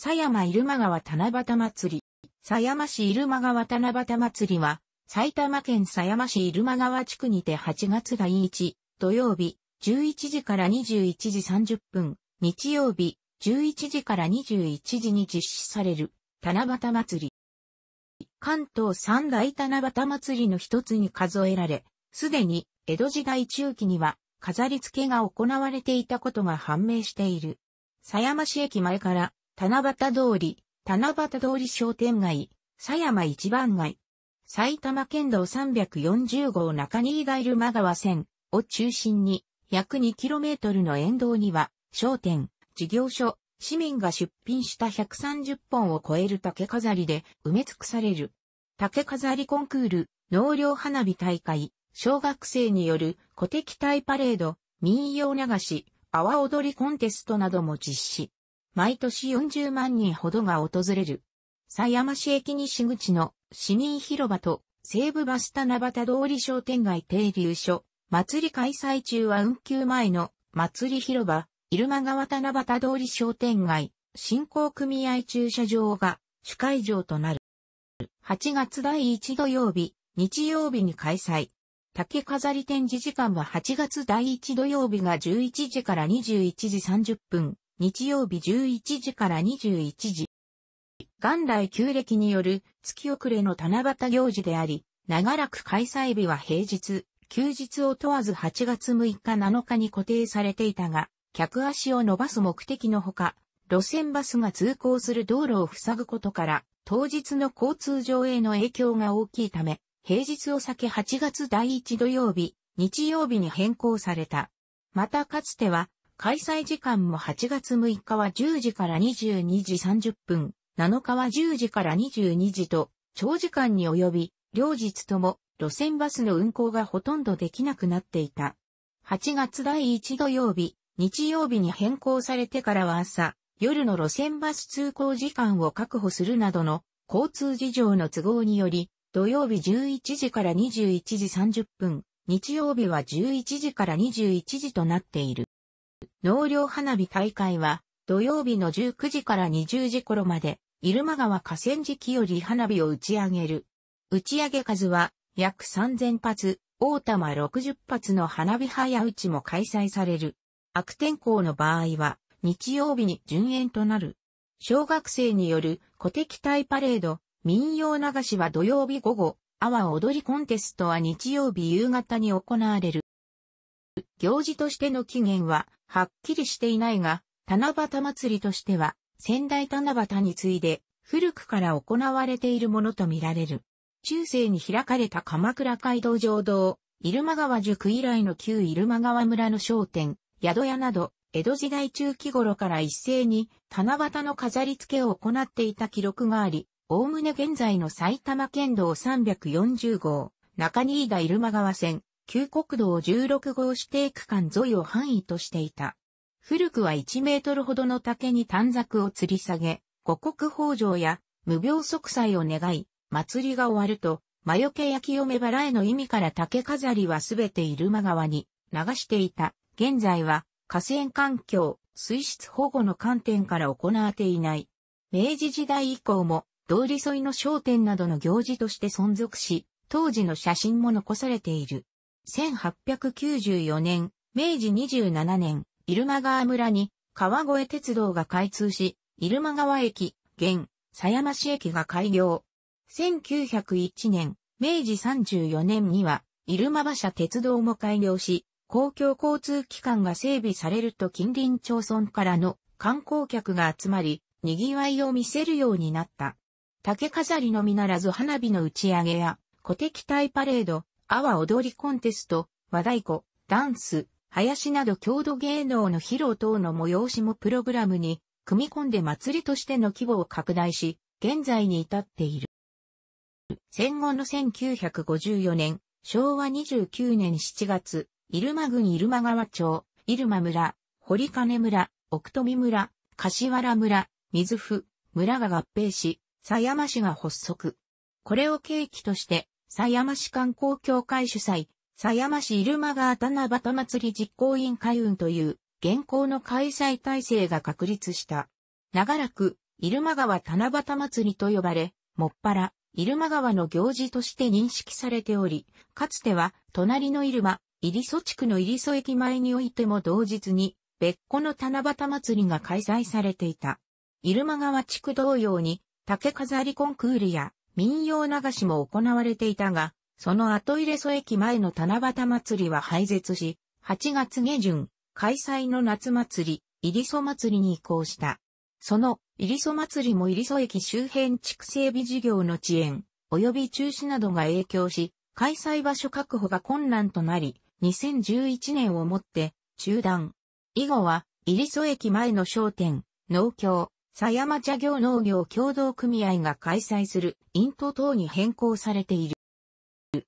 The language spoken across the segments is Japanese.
狭山入間川七夕祭り。狭山市入間川七夕祭りは、埼玉県狭山市入間川地区にて8月第1土曜日11時から21時30分、日曜日11時から21時に実施される七夕祭り。関東三大七夕祭りの一つに数えられ、すでに江戸時代中期には飾り付けが行われていたことが判明している。狭山市駅前から七夕通り、七夕通り商店街、狭山一番街。埼玉県道340号中新ガイル間川線を中心に約 2km の沿道には商店、事業所、市民が出品した130本を超える竹飾りで埋め尽くされる。竹飾りコンクール、農業花火大会、小学生による古敵隊パレード、民謡流し、阿波踊りコンテストなども実施。毎年40万人ほどが訪れる。狭山市駅西口の市民広場と西武バス七夕通り商店街停留所、祭り開催中は運休前の祭り広場、入間川七夕通り商店街、振興組合駐車場が主会場となる。8月第1土曜日、日曜日に開催。竹飾り展示時間は8月第1土曜日が11時から21時30分、日曜日11時から21時。元来旧暦による月遅れの七夕行事であり、長らく開催日は平日、休日を問わず8月6日7日に固定されていたが、客足を伸ばす目的のほか、路線バスが通行する道路を塞ぐことから、当日の交通上への影響が大きいため、平日を避け8月第1土曜日、日曜日に変更された。またかつては、開催時間も8月6日は10時から22時30分、7日は10時から22時と、長時間に及び、両日とも路線バスの運行がほとんどできなくなっていた。8月第1土曜日、日曜日に変更されてからは朝、夜の路線バス通行時間を確保するなどの交通事情の都合により、土曜日11時から21時30分、日曜日は11時から21時となっている。納涼花火大会は土曜日の19時から20時頃まで、入間川河川敷より花火を打ち上げる。打ち上げ数は約3000発、大玉60発の花火早打ちも開催される。悪天候の場合は日曜日に順延となる。小学生による古敵隊パレード、民謡流しは土曜日午後、阿波踊りコンテストは日曜日夕方に行われる。行事としての起源は、はっきりしていないが、七夕祭りとしては、仙台七夕に次いで、古くから行われているものとみられる。中世に開かれた鎌倉街道上道、入間川塾以来の旧入間川村の商店、宿屋など、江戸時代中期頃から一斉に七夕の飾り付けを行っていた記録があり、おおむね現在の埼玉県道340号、中新井田入間川線、旧国道16号指定区間沿いを範囲としていた。古くは1メートルほどの竹に短冊を吊り下げ、五穀豊穣や無病息災を願い、祭りが終わると、魔除け焼き嫁払いの意味から竹飾りはすべて入間川に流していた。現在は河川環境、水質保護の観点から行われていない。明治時代以降も、通り沿いの商店などの行事として存続し、当時の写真も残されている。1894年、明治27年、入間川村に川越鉄道が開通し、入間川駅、現、狭山市駅が開業。1901年、明治34年には、入間馬車鉄道も開業し、公共交通機関が整備されると近隣町村からの観光客が集まり、賑わいを見せるようになった。竹飾りのみならず花火の打ち上げや、古敵隊パレード、阿波踊りコンテスト、和太鼓、ダンス、林など郷土芸能の披露等の催しもプログラムに組み込んで祭りとしての規模を拡大し、現在に至っている。戦後の1954年、昭和29年7月、入間郡入間川町、入間村、堀金村、奥富村、柏原村、水府、村が合併し、狭山市が発足。これを契機として、狭山市観光協会主催、狭山市入間川七夕祭り実行委員会運という、現行の開催体制が確立した。長らく、入間川七夕祭りと呼ばれ、もっぱら、入間川の行事として認識されており、かつては、隣の入間、入曽地区の入曽駅前においても同日に、別個の七夕祭りが開催されていた。入間川地区同様に、竹飾りコンクールや民謡流しも行われていたが、その後入れ添駅前の七夕祭りは廃絶し、8月下旬、開催の夏祭り、入り曽祭りに移行した。その、入り曽祭りも入り添駅周辺地区整備事業の遅延、及び中止などが影響し、開催場所確保が困難となり、2011年をもって中断。以後は、入添駅前の商店、農協、狭山茶業農業協同組合が開催するイント等に変更されている。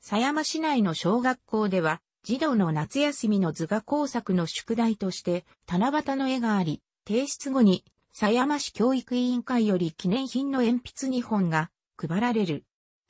狭山市内の小学校では、児童の夏休みの図画工作の宿題として、七夕の絵があり、提出後に、狭山市教育委員会より記念品の鉛筆2本が配られる。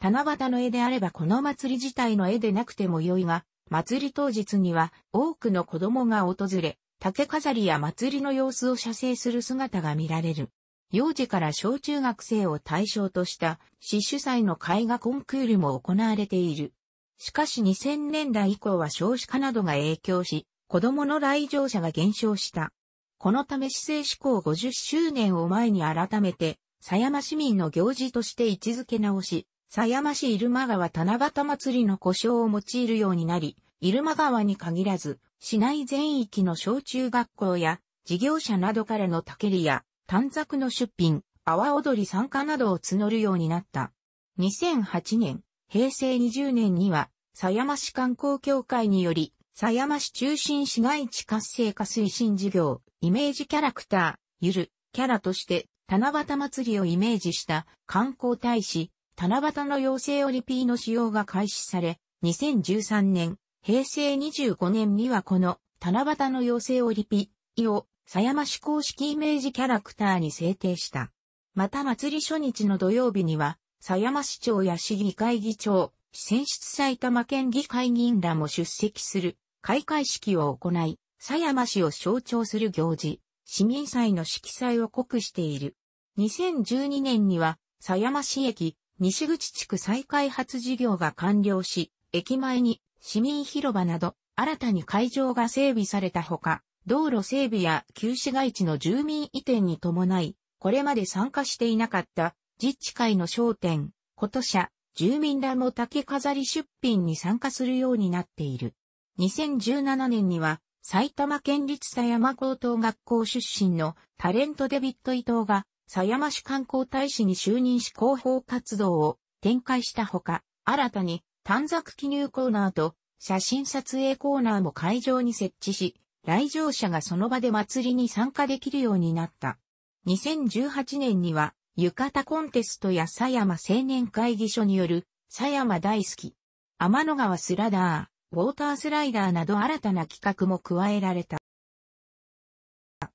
七夕の絵であればこの祭り自体の絵でなくても良いが、祭り当日には多くの子供が訪れ、竹飾りや祭りの様子を写生する姿が見られる。幼児から小中学生を対象とした市主催の絵画コンクールも行われている。しかし2000年代以降は少子化などが影響し、子供の来場者が減少した。このため市政志向50周年を前に改めて、狭山市民の行事として位置づけ直し、狭山市入間川七夕祭りの故障を用いるようになり、入間川に限らず、市内全域の小中学校や事業者などからのたけりや短冊の出品、阿波踊り参加などを募るようになった。2008年、平成20年には、狭山市観光協会により、狭山市中心市街地活性化推進事業、イメージキャラクター、ゆる、キャラとして、七夕祭りをイメージした観光大使、七夕の妖精オリピーの使用が開始され、2013年、平成25年にはこの七夕の妖精オリピーを狭山市公式イメージキャラクターに制定した。また祭り初日の土曜日には、狭山市長や市議会議長、選出埼玉県議会議員らも出席する開会式を行い、狭山市を象徴する行事、市民祭の色彩を濃くしている。2012年には、狭山市駅、西口地区再開発事業が完了し、駅前に市民広場など新たに会場が整備されたほか、道路整備や旧市街地の住民移転に伴い、これまで参加していなかった自治会の商店、こと社、住民らも竹飾り出品に参加するようになっている。2017年には埼玉県立狭山高等学校出身のタレントデビッド伊藤が狭山市観光大使に就任し広報活動を展開したほか、新たに短冊記入コーナーと写真撮影コーナーも会場に設置し、来場者がその場で祭りに参加できるようになった。2018年には、浴衣コンテストや狭山青年会議所による、狭山大好き、天の川スラダー、ウォータースライダーなど新たな企画も加えられた。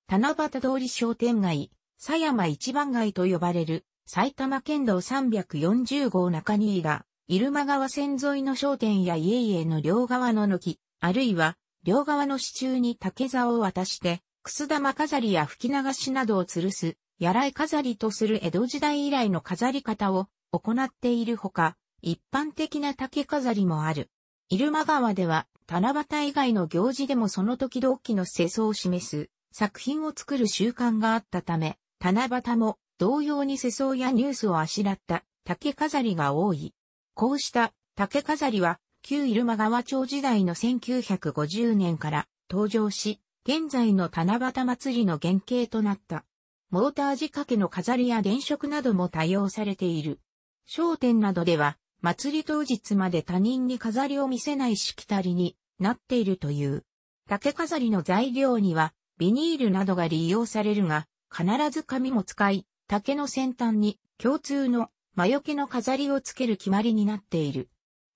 七夕通り商店街、狭山一番街と呼ばれる、埼玉県道340号中新井が、入間川線沿いの商店や家々の両側の軒、あるいは両側の支柱に竹竿を渡して、くす玉飾りや吹き流しなどを吊るす、やらい飾りとする江戸時代以来の飾り方を行っているほか、一般的な竹飾りもある。入間川では、七夕以外の行事でもその時同期の世相を示す作品を作る習慣があったため、七夕も同様に世相やニュースをあしらった竹飾りが多い。こうした竹飾りは旧入間川町時代の1950年から登場し、現在の七夕祭りの原型となった。モーター仕掛けの飾りや電飾なども多用されている。商店などでは、祭り当日まで他人に飾りを見せないしきたりになっているという。竹飾りの材料には、ビニールなどが利用されるが、必ず紙も使い、竹の先端に共通の魔除けの飾りをつける決まりになっている。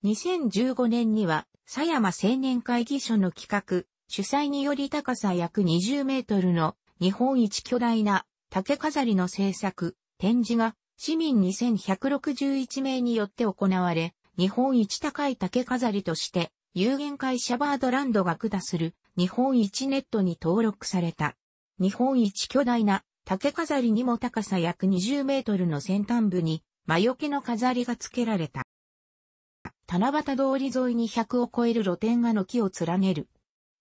2015年には、狭山青年会議所の企画、主催により高さ約20メートルの日本一巨大な竹飾りの制作、展示が市民2161名によって行われ、日本一高い竹飾りとして有限会社バードランドが下する日本一ネットに登録された。日本一巨大な竹飾りにも高さ約20メートルの先端部に魔除けの飾りが付けられた。七夕通り沿いに100を超える露店が軒を連ねる。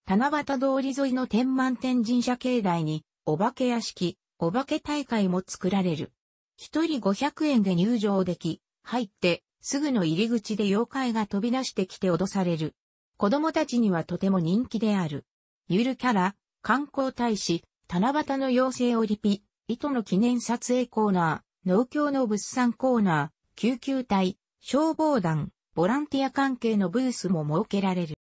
七夕通り沿いの天満天神社境内に、お化け屋敷、お化け大会も作られる。一人500円で入場でき、入って、すぐの入り口で妖怪が飛び出してきて脅される。子供たちにはとても人気である。ゆるキャラ、観光大使、七夕の妖精オリピ、糸の記念撮影コーナー、農協の物産コーナー、救急隊、消防団、ボランティア関係のブースも設けられる。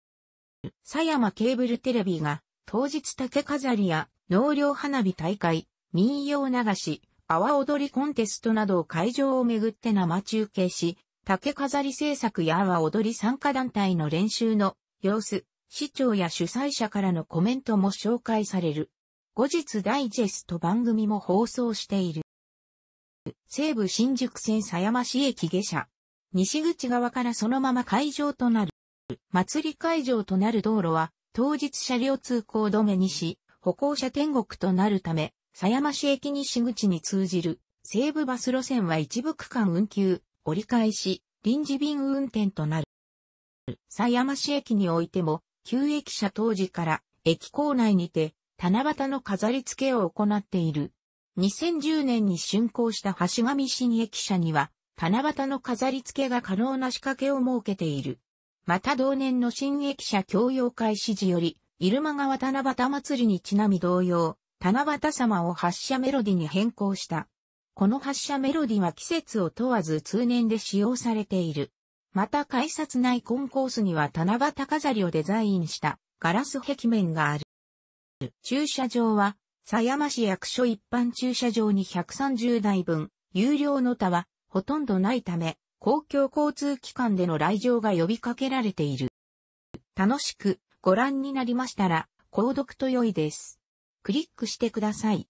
狭山ケーブルテレビが、当日竹飾りや農業花火大会、民謡流し、阿波踊りコンテストなどを会場をめぐって生中継し、竹飾り制作や阿波踊り参加団体の練習の様子、市長や主催者からのコメントも紹介される。後日ダイジェスト番組も放送している。西武新宿線狭山市駅下車、西口側からそのまま会場となる。祭り会場となる道路は、当日車両通行止めにし、歩行者天国となるため、狭山市駅西口に通じる、西武バス路線は一部区間運休、折り返し、臨時便運転となる。狭山市駅においても、旧駅舎当時から、駅構内にて、七夕の飾り付けを行っている。2010年に竣工した橋上新駅舎には、七夕の飾り付けが可能な仕掛けを設けている。また同年の新駅舎教養会指示より、入間川七夕祭りにちなみ同様、七夕様を発射メロディに変更した。この発射メロディは季節を問わず通年で使用されている。また改札内コンコースには七夕飾りをデザインしたガラス壁面がある。駐車場は、狭山市役所一般駐車場に130台分、有料の他はほとんどないため、公共交通機関での来場が呼びかけられている。楽しくご覧になりましたら、購読と良いです。クリックしてください。